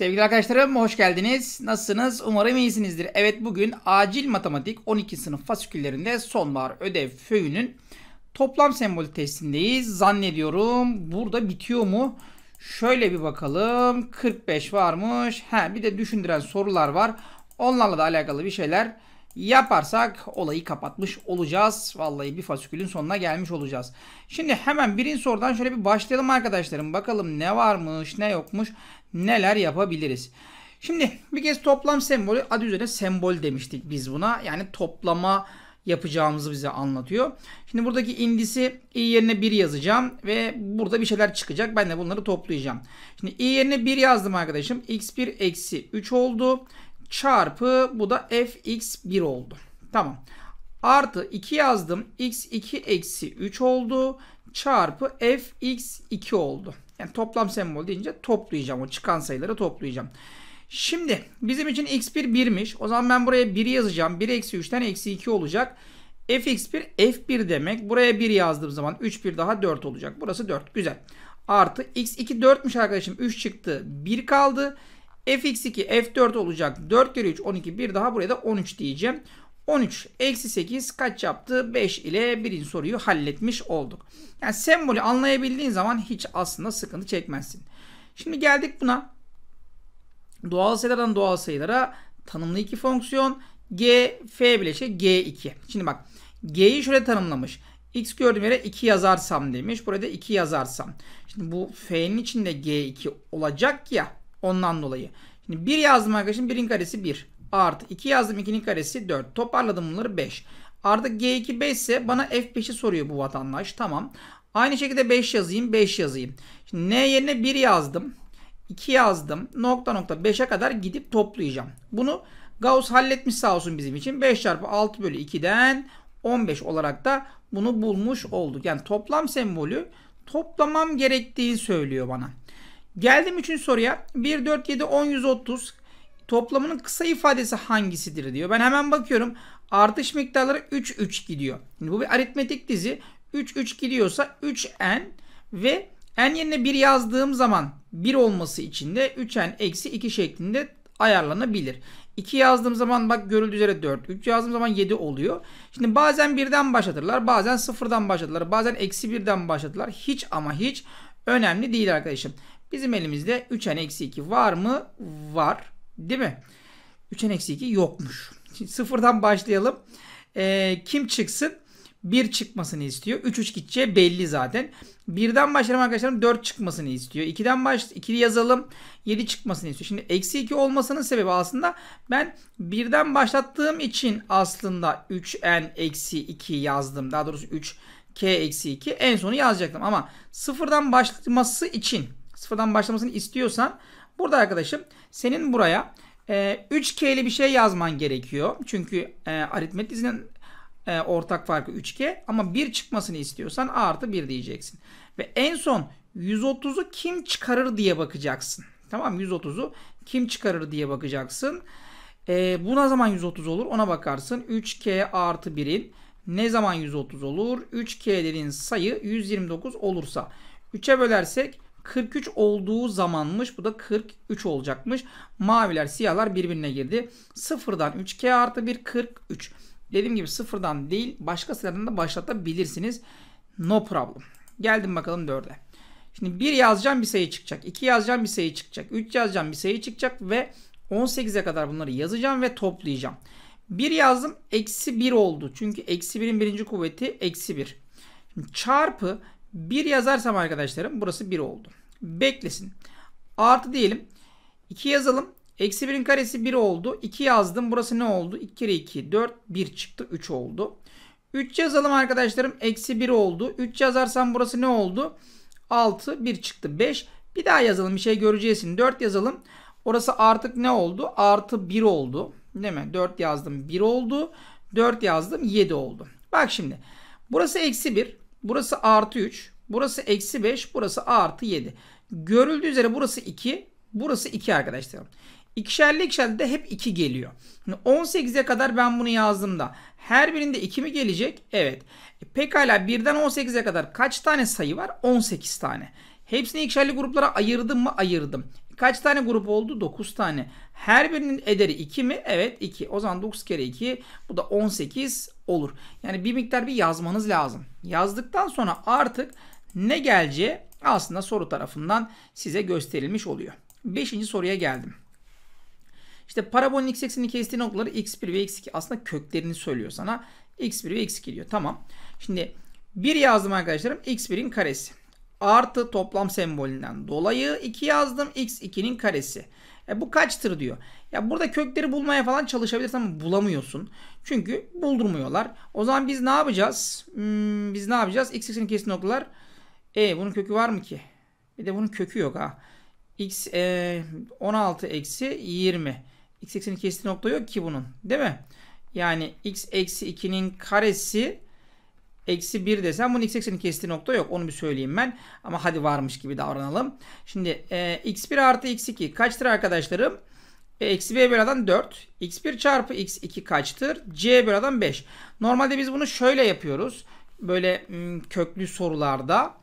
Sevgili arkadaşlarım hoş geldiniz. Nasılsınız? Umarım iyisinizdir. Evet bugün acil matematik 12 sınıf fasiküllerinde sonbahar ödev föyünün toplam sembolü testindeyiz. Zannediyorum burada bitiyor mu? Şöyle bir bakalım. 45 varmış. He bir de düşündüren sorular var. Onlarla da alakalı bir şeyler yaparsak olayı kapatmış olacağız. Vallahi bir fasikülün sonuna gelmiş olacağız. Şimdi hemen birinci sorudan şöyle bir başlayalım arkadaşlarım. Bakalım ne varmış ne yokmuş neler yapabiliriz. Şimdi bir kez toplam sembolü adı üzerine sembol demiştik biz buna. Yani toplama yapacağımızı bize anlatıyor. Şimdi buradaki indisi i yerine 1 yazacağım ve burada bir şeyler çıkacak. Ben de bunları toplayacağım. Şimdi i yerine 1 yazdım arkadaşım. x1 eksi 3 oldu çarpı bu da fx1 oldu. Tamam. Artı 2 yazdım. x2 eksi 3 oldu. Çarpı fx2 oldu. Yani toplam sembol deyince toplayacağım. O çıkan sayıları toplayacağım. Şimdi bizim için x1 1'miş. O zaman ben buraya 1 yazacağım. 1 eksi 3'ten eksi 2 olacak. fx1 f1 demek. Buraya 1 yazdığım zaman 3 1 daha 4 olacak. Burası 4. Güzel. Artı x2 4'müş arkadaşım. 3 çıktı. 1 kaldı fx2 f4 olacak. 4 kere 3 12 bir daha buraya da 13 diyeceğim. 13 eksi 8 kaç yaptı? 5 ile birinci soruyu halletmiş olduk. Yani sembolü anlayabildiğin zaman hiç aslında sıkıntı çekmezsin. Şimdi geldik buna. Doğal sayılardan doğal sayılara tanımlı iki fonksiyon g f bileşik g2. Şimdi bak g'yi şöyle tanımlamış. X gördüğüm yere 2 yazarsam demiş. Burada 2 yazarsam. Şimdi bu F'nin içinde G2 olacak ya. Ondan dolayı. Şimdi 1 yazdım arkadaşım. 1'in karesi 1. Artı 2 yazdım. 2'nin karesi 4. Toparladım bunları 5. Artı G2 5 ise bana F5'i soruyor bu vatandaş. Tamam. Aynı şekilde 5 yazayım. 5 yazayım. Şimdi N yerine 1 yazdım. 2 yazdım. Nokta nokta 5'e kadar gidip toplayacağım. Bunu Gauss halletmiş sağ olsun bizim için. 5 çarpı 6 bölü 2'den 15 olarak da bunu bulmuş olduk. Yani toplam sembolü toplamam gerektiği söylüyor bana. Geldim 3. soruya. 1, 4, 7, 10, 130. Toplamının kısa ifadesi hangisidir diyor. Ben hemen bakıyorum. Artış miktarları 3, 3 gidiyor. Şimdi bu bir aritmetik dizi. 3, 3 gidiyorsa 3n ve n yerine 1 yazdığım zaman 1 olması için de 3n eksi 2 şeklinde ayarlanabilir. 2 yazdığım zaman bak görüldüğü üzere 4. 3 yazdığım zaman 7 oluyor. Şimdi bazen 1'den başlatırlar. Bazen 0'dan başladılar, Bazen eksi 1'den başladılar. Hiç ama hiç önemli değil arkadaşım. Bizim elimizde 3n eksi 2 var mı? Var. Değil mi? 3n eksi 2 yokmuş. Şimdi sıfırdan başlayalım. Ee, kim çıksın? 1 çıkmasını istiyor. 3 3 gideceği belli zaten. 1'den başlayalım arkadaşlarım 4 çıkmasını istiyor. 2'den baş 2 yazalım 7 çıkmasını istiyor. Şimdi eksi 2 olmasının sebebi aslında ben 1'den başlattığım için aslında 3n eksi 2 yazdım. Daha doğrusu 3 k eksi 2 en sonu yazacaktım ama sıfırdan başlaması için sıfırdan başlamasını istiyorsan burada arkadaşım senin buraya e, 3K'li bir şey yazman gerekiyor. Çünkü e, aritmetik dizinin e, ortak farkı 3K ama 1 çıkmasını istiyorsan artı 1 diyeceksin. Ve en son 130'u kim çıkarır diye bakacaksın. Tamam 130'u kim çıkarır diye bakacaksın. E, bu ne zaman 130 olur ona bakarsın. 3K artı 1'in ne zaman 130 olur? 3K'lerin sayı 129 olursa. 3'e bölersek 43 olduğu zamanmış. Bu da 43 olacakmış. Maviler siyahlar birbirine girdi. 0'dan 3 K artı 1 43. Dediğim gibi 0'dan değil başka sayılardan da başlatabilirsiniz. No problem. Geldim bakalım 4'e. Şimdi 1 yazacağım bir sayı çıkacak. 2 yazacağım bir sayı çıkacak. 3 yazacağım bir sayı çıkacak ve 18'e kadar bunları yazacağım ve toplayacağım. 1 yazdım eksi 1 oldu. Çünkü eksi 1'in birinci kuvveti eksi 1. Şimdi çarpı 1 yazarsam arkadaşlarım burası 1 oldu beklesin. Artı diyelim. 2 yazalım. Eksi 1'in karesi 1 oldu. 2 yazdım. Burası ne oldu? 2 kere 2. 4. 1 çıktı. 3 oldu. 3 yazalım arkadaşlarım. Eksi 1 oldu. 3 yazarsam burası ne oldu? 6. 1 çıktı. 5. Bir daha yazalım. Bir şey göreceksin. 4 yazalım. Orası artık ne oldu? Artı 1 oldu. Değil mi? 4 yazdım. 1 oldu. 4 yazdım. 7 oldu. Bak şimdi. Burası eksi 1. Burası artı 3. Burası eksi 5. Burası artı 7. Görüldüğü üzere burası 2. Burası 2 arkadaşlarım. İkişerli ikişerli de hep 2 geliyor. 18'e kadar ben bunu yazdım da her birinde 2 mi gelecek? Evet. E, pekala 1'den 18'e kadar kaç tane sayı var? 18 tane. Hepsini ikişerli gruplara ayırdım mı? Ayırdım. Kaç tane grup oldu? 9 tane. Her birinin ederi 2 mi? Evet 2. O zaman 9 kere 2 bu da 18 olur. Yani bir miktar bir yazmanız lazım. Yazdıktan sonra artık ne geleceği aslında soru tarafından size gösterilmiş oluyor. Beşinci soruya geldim. İşte parabolün x eksenini kestiği noktaları x1 ve x2 aslında köklerini söylüyor sana. x1 ve x2 diyor. Tamam. Şimdi 1 yazdım arkadaşlarım. x1'in karesi. Artı toplam sembolünden dolayı 2 yazdım. x2'nin karesi. E bu kaçtır diyor. Ya burada kökleri bulmaya falan çalışabilirsin ama bulamıyorsun. Çünkü buldurmuyorlar. O zaman biz ne yapacağız? Hmm, biz ne yapacağız? x eksenini kestiği noktalar e bunun kökü var mı ki? Bir de bunun kökü yok ha. X e, 16 eksi 20. X eksinin kestiği nokta yok ki bunun. Değil mi? Yani x eksi 2'nin karesi eksi 1 desem bunun x ekseni kestiği nokta yok. Onu bir söyleyeyim ben. Ama hadi varmış gibi davranalım. Şimdi e, x1 artı x2 kaçtır arkadaşlarım? E, eksi b bölü adam 4. x1 çarpı x2 kaçtır? c bölü adam 5. Normalde biz bunu şöyle yapıyoruz. Böyle köklü sorularda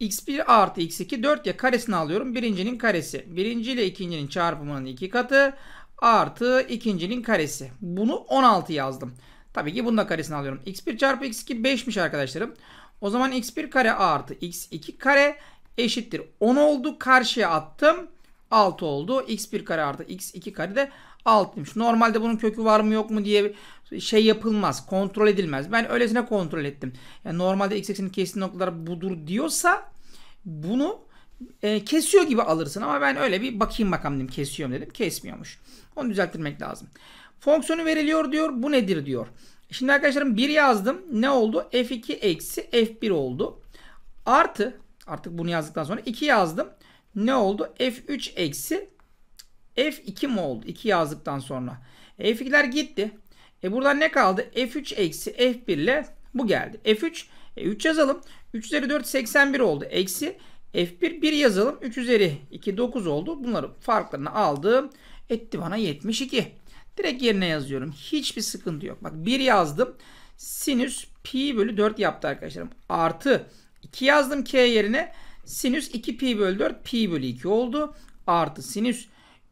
x1 artı x2 4y karesini alıyorum. Birincinin karesi. Birinci ile ikincinin çarpımının iki katı artı ikincinin karesi. Bunu 16 yazdım. Tabii ki bunun da karesini alıyorum. x1 çarpı x2 5'miş arkadaşlarım. O zaman x1 kare artı x2 kare eşittir. 10 oldu. Karşıya attım. 6 oldu. x1 kare artı x2 kare de 6'ymış. Normalde bunun kökü var mı yok mu diye şey yapılmaz, kontrol edilmez. Ben öylesine kontrol ettim. Yani normalde x eksenin kesiştiği noktalar budur diyorsa bunu e, kesiyor gibi alırsın ama ben öyle bir bakayım bakalım dedim. Kesiyorum dedim. Kesmiyormuş. Onu düzelttirmek lazım. Fonksiyonu veriliyor diyor. Bu nedir diyor. Şimdi arkadaşlarım 1 yazdım. Ne oldu? F2 eksi F1 oldu. Artı artık bunu yazdıktan sonra 2 yazdım. Ne oldu? F3 eksi F2 mi oldu? 2 yazdıktan sonra. E, F2'ler gitti. E buradan ne kaldı? F3 eksi F1 ile bu geldi. F3 e 3 yazalım. 3 üzeri 4 81 oldu. Eksi F1 1 yazalım. 3 üzeri 2 9 oldu. Bunları farklarını aldım. Etti bana 72. Direkt yerine yazıyorum. Hiçbir sıkıntı yok. Bak 1 yazdım. Sinüs pi bölü 4 yaptı arkadaşlarım. Artı 2 yazdım k yerine. Sinüs 2 pi bölü 4 pi bölü 2 oldu. Artı sinüs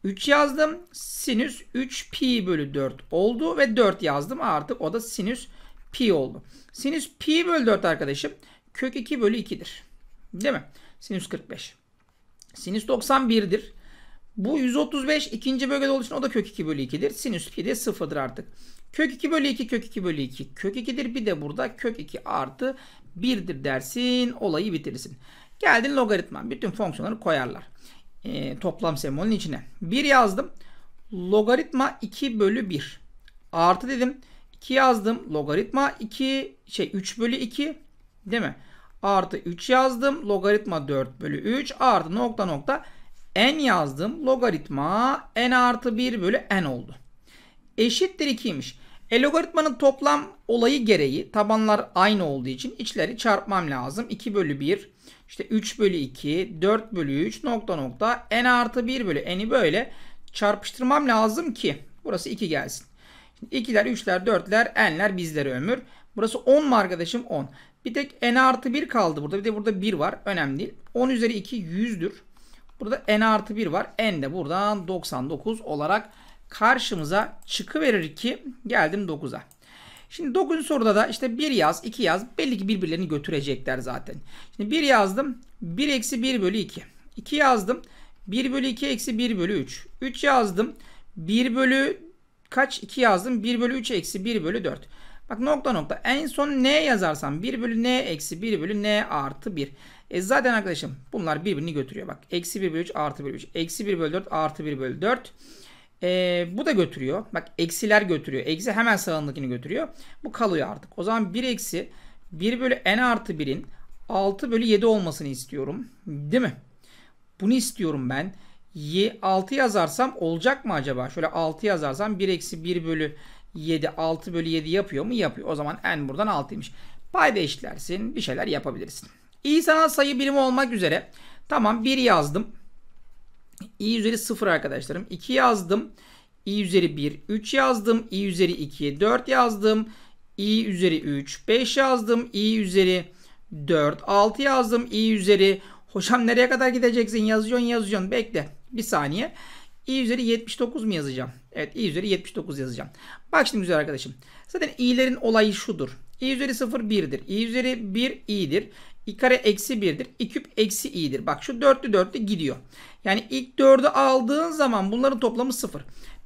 3 yazdım. Sinüs 3 pi bölü 4 oldu ve 4 yazdım artık o da sinüs pi oldu. Sinüs pi bölü 4 arkadaşım kök 2 bölü 2'dir. Değil mi? Sinüs 45. Sinüs 91'dir. Bu 135 ikinci bölgede olduğu için o da kök 2 bölü 2'dir. Sinüs pi de 0'dır artık. Kök 2 bölü 2 kök 2 bölü 2 kök 2'dir. Bir de burada kök 2 artı 1'dir dersin. Olayı bitirsin. Geldin logaritma. Bütün fonksiyonları koyarlar. E, toplam sembolün içine. 1 yazdım. Logaritma 2 bölü 1. Artı dedim. 2 yazdım. Logaritma 2 şey 3 bölü 2 değil mi? Artı 3 yazdım. Logaritma 4 bölü 3 artı nokta nokta n yazdım. Logaritma n artı 1 bölü n oldu. Eşittir 2'ymiş. E logaritmanın toplam olayı gereği tabanlar aynı olduğu için içleri çarpmam lazım. 2 bölü 1, işte 3 bölü 2, 4 bölü 3 nokta nokta n artı 1 bölü n'i böyle çarpıştırmam lazım ki burası 2 gelsin. Şimdi 2'ler, 3'ler, 4'ler, n'ler bizlere ömür. Burası 10 mu arkadaşım? 10. Bir tek n artı 1 kaldı burada. Bir de burada 1 var. Önemli değil. 10 üzeri 2 100'dür. Burada n artı 1 var. n de buradan 99 olarak karşımıza çıkıverir ki geldim 9'a. Şimdi 9. soruda da işte 1 yaz 2 yaz belli ki birbirlerini götürecekler zaten. Şimdi 1 yazdım 1 eksi 1 bölü 2. 2 yazdım 1 bölü 2 eksi 1 bölü 3. 3 yazdım 1 bölü kaç 2 yazdım 1 bölü 3 eksi 1 bölü 4. Bak nokta nokta en son n yazarsam 1 bölü n eksi 1 bölü n artı 1. E zaten arkadaşım bunlar birbirini götürüyor. Bak eksi 1 bölü 3 artı 1 bölü 3. Eksi 1 bölü 4 artı 1 bölü 4. E, bu da götürüyor. Bak eksiler götürüyor. Eksi hemen sağındakini götürüyor. Bu kalıyor artık. O zaman 1 eksi 1 bölü n artı 1'in 6 bölü 7 olmasını istiyorum. Değil mi? Bunu istiyorum ben. 6 yazarsam olacak mı acaba? Şöyle 6 yazarsam 1 eksi 1 bölü 7 6 bölü 7 yapıyor mu? Yapıyor. O zaman n buradan 6'ymış. Payda eşitlersin. Bir şeyler yapabilirsin. İyi sayı birimi olmak üzere. Tamam 1 yazdım i üzeri 0 arkadaşlarım. 2 yazdım. i üzeri 1, 3 yazdım. i üzeri 2, 4 yazdım. i üzeri 3, 5 yazdım. i üzeri 4, 6 yazdım. i üzeri Hocam nereye kadar gideceksin? Yazıyorsun yazıyorsun. Bekle. Bir saniye. i üzeri 79 mu yazacağım? Evet i üzeri 79 yazacağım. Bak şimdi güzel arkadaşım. Zaten i'lerin olayı şudur. i üzeri 0 1'dir. i üzeri 1 i'dir. i kare eksi 1'dir. i küp eksi i'dir. Bak şu dörtlü dörtlü gidiyor. Yani ilk 4'ü aldığın zaman bunların toplamı 0.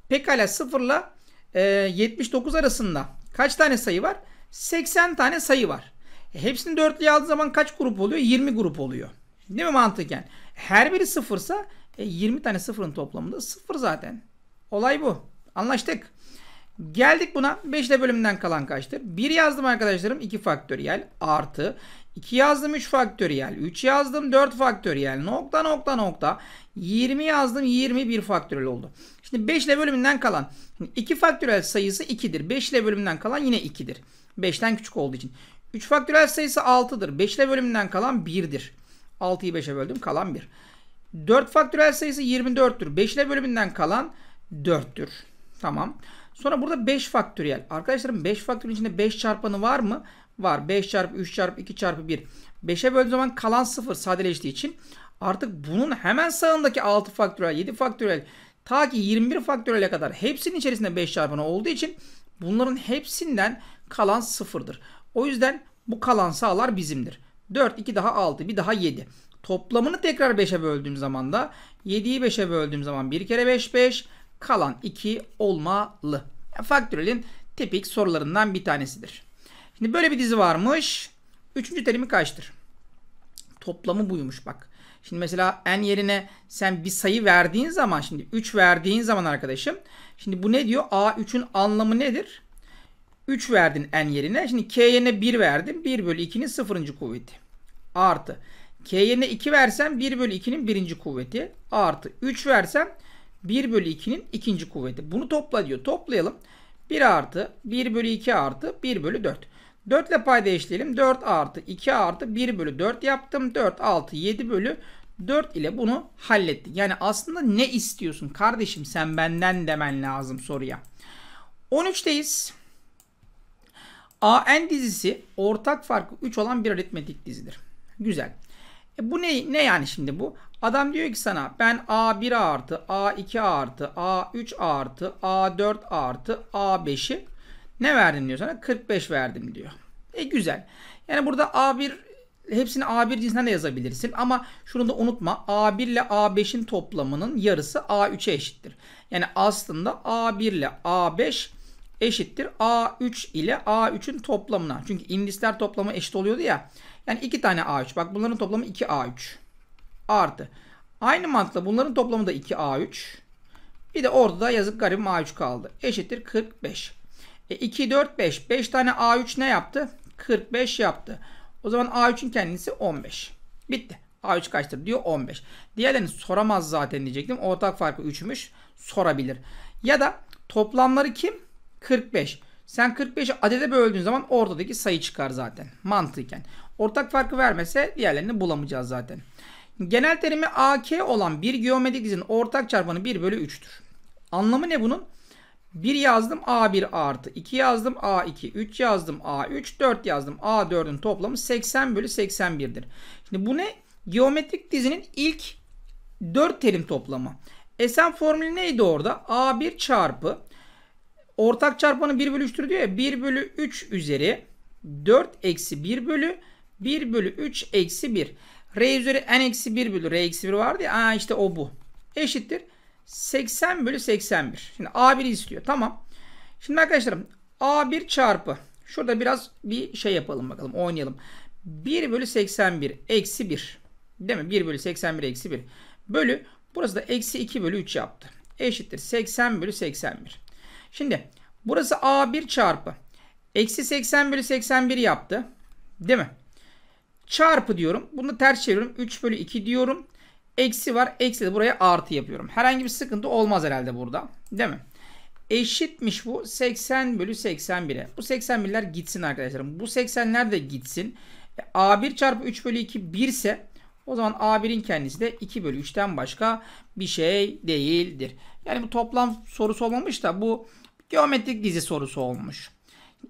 Pekala 0 ile 79 arasında kaç tane sayı var? 80 tane sayı var. E, hepsini 4'lüye aldığın zaman kaç grup oluyor? 20 grup oluyor. Değil mi mantıken? Her biri sıfırsa e, 20 tane sıfırın toplamında sıfır zaten. Olay bu. Anlaştık. Geldik buna. 5 ile bölümünden kalan kaçtır? 1 yazdım arkadaşlarım. 2 faktöriyel artı. 2 yazdım 3 faktöriyel. 3 yazdım 4 faktöriyel. Nokta nokta nokta. 20 yazdım 21 faktöriyel oldu. Şimdi 5 ile bölümünden kalan 2 faktöriyel sayısı 2'dir. 5 ile bölümünden kalan yine 2'dir. 5'ten küçük olduğu için. 3 faktöriyel sayısı 6'dır. 5 ile bölümünden kalan 1'dir. 6'yı 5'e böldüm kalan 1. 4 faktöriyel sayısı 24'tür. 5 ile bölümünden kalan 4'tür. Tamam. Sonra burada 5 faktöriyel. Arkadaşlarım 5 faktöriyel içinde 5 çarpanı var mı? var. 5 çarpı 3 çarpı 2 çarpı 1. 5'e böldüğü zaman kalan 0 sadeleştiği için artık bunun hemen sağındaki 6 faktörel, 7 faktörel ta ki 21 faktörele kadar hepsinin içerisinde 5 çarpanı olduğu için bunların hepsinden kalan 0'dır. O yüzden bu kalan sağlar bizimdir. 4, 2 daha 6, bir daha 7. Toplamını tekrar 5'e böldüğüm zaman da 7'yi 5'e böldüğüm zaman 1 kere 5, 5 kalan 2 olmalı. Faktörelin tipik sorularından bir tanesidir. Şimdi böyle bir dizi varmış. Üçüncü terimi kaçtır? Toplamı buymuş bak. Şimdi mesela n yerine sen bir sayı verdiğin zaman şimdi 3 verdiğin zaman arkadaşım şimdi bu ne diyor? A3'ün anlamı nedir? 3 verdin n yerine. Şimdi k yerine 1 verdin. 1 bölü 2'nin sıfırıncı kuvveti. Artı. K yerine 2 versen 1 bölü 2'nin birinci kuvveti. Artı. 3 versen 1 bölü 2'nin ikinci kuvveti. Bunu topla diyor. Toplayalım. 1 artı 1 bölü 2 artı 1 bölü 4. 4 ile payda eşleyelim. 4 artı 2 artı 1 bölü 4 yaptım. 4 6 7 bölü 4 ile bunu hallettik. Yani aslında ne istiyorsun kardeşim sen benden demen lazım soruya. 13'teyiz. AN dizisi ortak farkı 3 olan bir aritmetik dizidir. Güzel. E bu ne, ne yani şimdi bu? Adam diyor ki sana ben A1 artı A2 artı A3 artı A4 artı A5'i ne verdim diyor sana? 45 verdim diyor. E güzel. Yani burada A1 hepsini A1 cinsinden de yazabilirsin ama şunu da unutma A1 ile A5'in toplamının yarısı A3'e eşittir. Yani aslında A1 ile A5 eşittir A3 ile A3'ün toplamına. Çünkü indisler toplamı eşit oluyordu ya. Yani iki tane A3. Bak bunların toplamı 2 A3. Artı. Aynı mantıkla bunların toplamı da 2 A3. Bir de orada da yazık garip A3 kaldı. Eşittir 45. E 2, 4, 5. 5 tane A3 ne yaptı? 45 yaptı. O zaman A3'ün kendisi 15. Bitti. A3 kaçtır diyor 15. Diğerlerini soramaz zaten diyecektim. Ortak farkı 3'müş. Sorabilir. Ya da toplamları kim? 45. Sen 45'i adede böldüğün zaman ortadaki sayı çıkar zaten. Mantıken. Ortak farkı vermese diğerlerini bulamayacağız zaten. Genel terimi AK olan bir geometrik dizinin ortak çarpanı 1 bölü 3'tür. Anlamı ne bunun? 1 yazdım A1 artı 2 yazdım A2 3 yazdım A3 4 yazdım A4'ün toplamı 80 bölü 81'dir. Şimdi bu ne? Geometrik dizinin ilk 4 terim toplamı. Esen formülü neydi orada? A1 çarpı ortak çarpanı 1 bölü 3'tür diyor ya 1 bölü 3 üzeri 4 eksi 1 bölü 1 bölü 3 eksi 1. R üzeri n eksi 1 bölü R eksi 1 vardı ya. Aa işte o bu. Eşittir. 80 bölü 81. Şimdi A1'i istiyor. Tamam. Şimdi arkadaşlarım A1 çarpı. Şurada biraz bir şey yapalım bakalım. Oynayalım. 1 bölü 81 eksi 1. Değil mi? 1 bölü 81 eksi 1. Bölü. Burası da eksi 2 bölü 3 yaptı. Eşittir. 80 bölü 81. Şimdi burası A1 çarpı. Eksi 80 bölü 81 yaptı. Değil mi? Çarpı diyorum. Bunu ters çeviriyorum. 3 bölü 2 diyorum. Eksi var. Eksi de buraya artı yapıyorum. Herhangi bir sıkıntı olmaz herhalde burada. Değil mi? Eşitmiş bu. 80 bölü 81'e. Bu 81'ler gitsin arkadaşlarım. Bu 80'ler de gitsin. E, A1 çarpı 3 bölü 2 1 ise o zaman A1'in kendisi de 2 bölü 3'ten başka bir şey değildir. Yani bu toplam sorusu olmamış da bu geometrik dizi sorusu olmuş.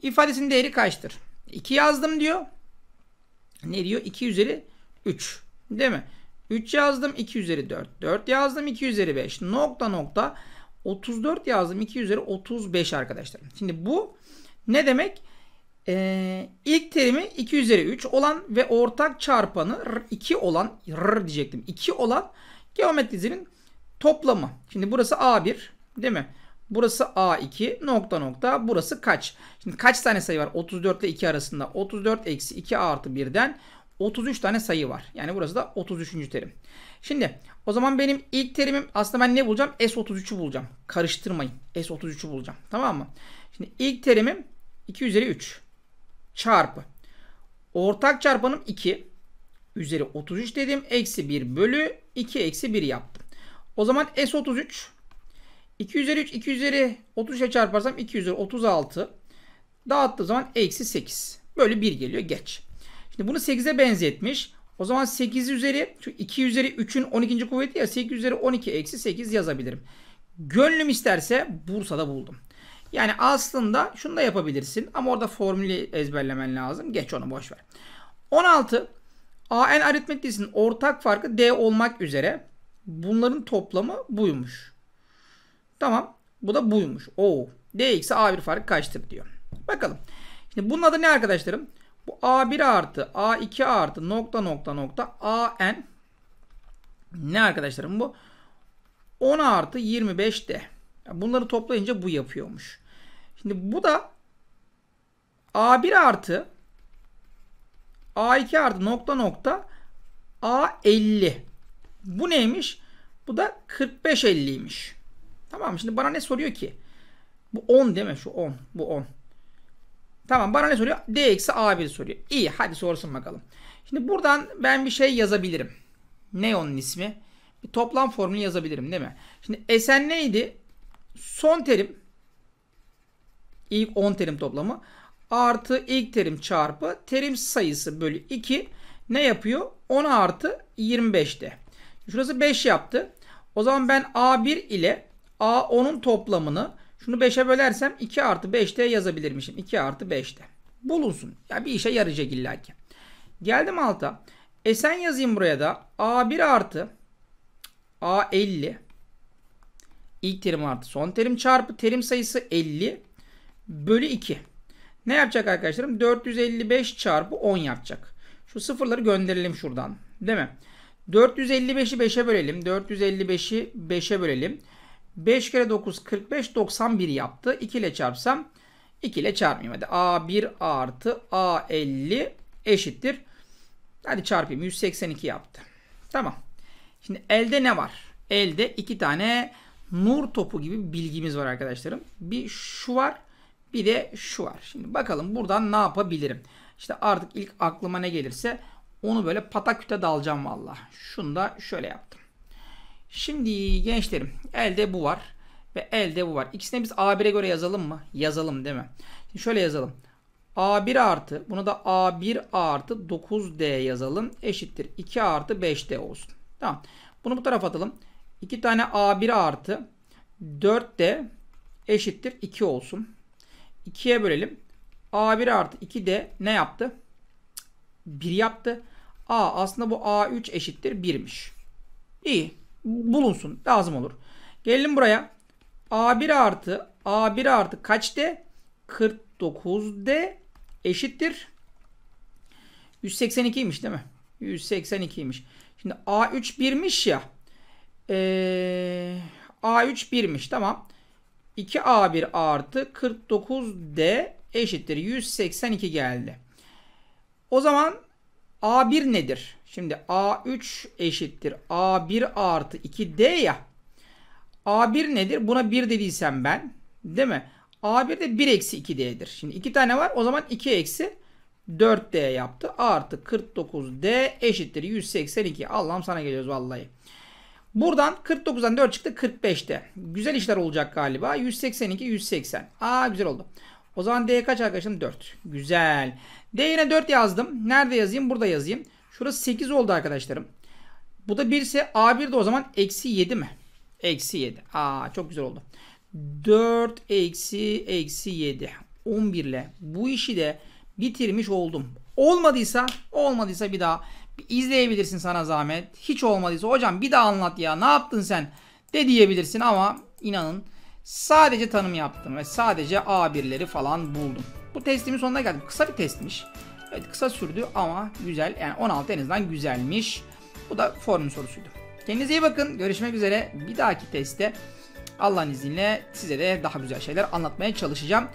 İfadesinin değeri kaçtır? 2 yazdım diyor. Ne diyor? 2 üzeri 3. Değil mi? 3 yazdım 2 üzeri 4. 4 yazdım 2 üzeri 5. Nokta nokta 34 yazdım 2 üzeri 35 arkadaşlar. Şimdi bu ne demek? Ee, ilk terimi 2 üzeri 3 olan ve ortak çarpanı 2 olan r diyecektim. 2 olan geometri dizinin toplamı. Şimdi burası A1 değil mi? Burası A2 nokta nokta burası kaç? Şimdi kaç tane sayı var 34 ile 2 arasında? 34 eksi 2 artı 1'den 33 tane sayı var. Yani burası da 33. terim. Şimdi o zaman benim ilk terimim aslında ben ne bulacağım? S33'ü bulacağım. Karıştırmayın. S33'ü bulacağım. Tamam mı? Şimdi ilk terimim 2 üzeri 3 çarpı. Ortak çarpanım 2 üzeri 33 dedim. Eksi 1 bölü 2 eksi 1 yaptım. O zaman S33 2 üzeri 3 2 üzeri 33'e çarparsam 2 üzeri 36 dağıttığı zaman eksi 8 Böyle 1 geliyor. Geç. Şimdi bunu 8'e benzetmiş. O zaman 8 üzeri çünkü 2 üzeri 3'ün 12. kuvveti ya 8 üzeri 12 eksi 8 yazabilirim. Gönlüm isterse Bursa'da buldum. Yani aslında şunu da yapabilirsin ama orada formülü ezberlemen lazım. Geç onu boş ver. 16 AN aritmetik ortak farkı D olmak üzere bunların toplamı buymuş. Tamam. Bu da buymuş. Oo. D eksi a bir farkı kaçtır diyor. Bakalım. Şimdi bunun adı ne arkadaşlarım? Bu A1 artı A2 artı nokta nokta nokta AN ne arkadaşlarım bu? 10 artı 25D. Bunları toplayınca bu yapıyormuş. Şimdi bu da A1 artı A2 artı nokta nokta A50. Bu neymiş? Bu da 45 50'ymiş. Tamam mı? şimdi bana ne soruyor ki? Bu 10 değil mi? Şu 10. Bu 10. Tamam bana ne soruyor? D eksi A1 soruyor. İyi hadi sorsun bakalım. Şimdi buradan ben bir şey yazabilirim. Ne onun ismi? Bir toplam formülü yazabilirim değil mi? Şimdi Sn neydi? Son terim ilk 10 terim toplamı artı ilk terim çarpı terim sayısı bölü 2 ne yapıyor? 10 artı 25'te. Şurası 5 yaptı. O zaman ben A1 ile A10'un toplamını şunu 5'e bölersem 2 artı 5'te yazabilirmişim. 2 artı 5'te. Bulunsun. Ya bir işe yarayacak illaki. Geldim alta. E yazayım buraya da. A1 artı A50 ilk terim artı son terim çarpı terim sayısı 50 bölü 2. Ne yapacak arkadaşlarım? 455 çarpı 10 yapacak. Şu sıfırları gönderelim şuradan. Değil mi? 455'i 5'e bölelim. 455'i 5'e bölelim. 5 kere 9 45 91 yaptı. 2 ile çarpsam 2 ile çarpayım hadi. A1 artı A50 eşittir. Hadi çarpayım 182 yaptı. Tamam. Şimdi elde ne var? Elde 2 tane nur topu gibi bilgimiz var arkadaşlarım. Bir şu var bir de şu var. Şimdi bakalım buradan ne yapabilirim? İşte artık ilk aklıma ne gelirse onu böyle pataküte dalacağım valla. Şunu da şöyle yaptım. Şimdi gençlerim elde bu var ve elde bu var. İkisine biz A1'e göre yazalım mı? Yazalım değil mi? Şimdi şöyle yazalım. A1 artı buna da A1 artı 9D yazalım. Eşittir 2 artı 5D olsun. Tamam. Bunu bu tarafa atalım. 2 tane A1 artı 4D eşittir 2 olsun. 2'ye bölelim. A1 artı 2D ne yaptı? 1 yaptı. A aslında bu A3 eşittir 1'miş. İyi bulunsun. Lazım olur. Gelelim buraya. A1 artı A1 artı kaç D? 49 D eşittir. 182'ymiş değil mi? 182'ymiş. Şimdi A3 1'miş ya. Ee, A3 1'miş tamam. 2A1 artı 49D eşittir. 182 geldi. O zaman A1 nedir? Şimdi A3 eşittir. A1 artı 2D ya. A1 nedir? Buna 1 dediysem ben. Değil mi? A1 de 1 eksi 2D'dir. Şimdi 2 tane var. O zaman 2 eksi 4D yaptı. Artı 49D eşittir 182. Allah'ım sana geliyoruz vallahi. Buradan 49'dan 4 çıktı 45'te. Güzel işler olacak galiba. 182, 180. Aa güzel oldu. O zaman D kaç arkadaşım? 4. Güzel. D yine 4 yazdım. Nerede yazayım? Burada yazayım. Şurası 8 oldu arkadaşlarım. Bu da 1 ise A1 de o zaman eksi 7 mi? Eksi 7. Aa çok güzel oldu. 4 eksi eksi 7. 11 ile bu işi de bitirmiş oldum. Olmadıysa olmadıysa bir daha izleyebilirsin sana zahmet. Hiç olmadıysa hocam bir daha anlat ya ne yaptın sen de diyebilirsin ama inanın sadece tanım yaptım ve sadece A1'leri falan buldum. Bu testimin sonuna geldim. Kısa bir testmiş. Evet kısa sürdü ama güzel. Yani 16 en azından güzelmiş. Bu da form sorusuydu. Kendinize iyi bakın. Görüşmek üzere. Bir dahaki testte Allah'ın izniyle size de daha güzel şeyler anlatmaya çalışacağım.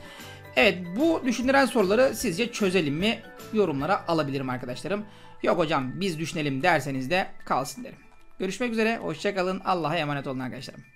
Evet bu düşündüren soruları sizce çözelim mi? Yorumlara alabilirim arkadaşlarım. Yok hocam biz düşünelim derseniz de kalsın derim. Görüşmek üzere. Hoşçakalın. Allah'a emanet olun arkadaşlarım.